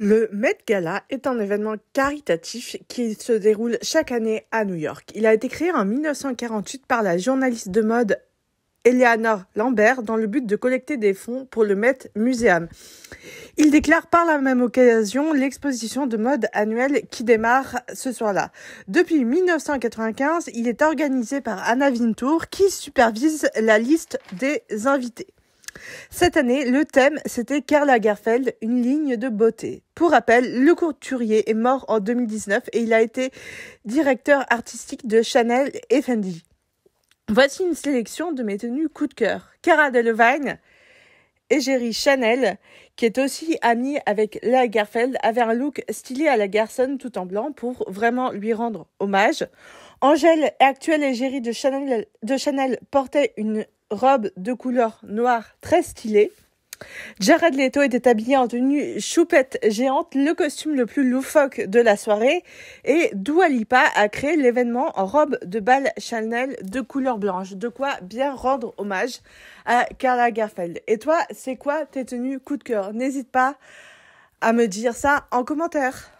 Le Met Gala est un événement caritatif qui se déroule chaque année à New York. Il a été créé en 1948 par la journaliste de mode Eleanor Lambert dans le but de collecter des fonds pour le Met Museum. Il déclare par la même occasion l'exposition de mode annuelle qui démarre ce soir-là. Depuis 1995, il est organisé par Anna Vintour qui supervise la liste des invités. Cette année, le thème, c'était Karl Lagerfeld, une ligne de beauté. Pour rappel, le couturier est mort en 2019 et il a été directeur artistique de Chanel et Fendi. Voici une sélection de mes tenues coup de cœur. Cara Delevingne, égérie Chanel, qui est aussi amie avec Lagerfeld, avait un look stylé à la garçonne tout en blanc pour vraiment lui rendre hommage. Angèle, actuelle égérie de de Chanel portait une robe de couleur noire très stylée. Jared Leto était habillé en tenue choupette géante, le costume le plus loufoque de la soirée, et Dua Lipa a créé l'événement en robe de bal Chanel de couleur blanche, de quoi bien rendre hommage à Carla Garfeld. Et toi, c'est quoi tes tenues coup de cœur N'hésite pas à me dire ça en commentaire.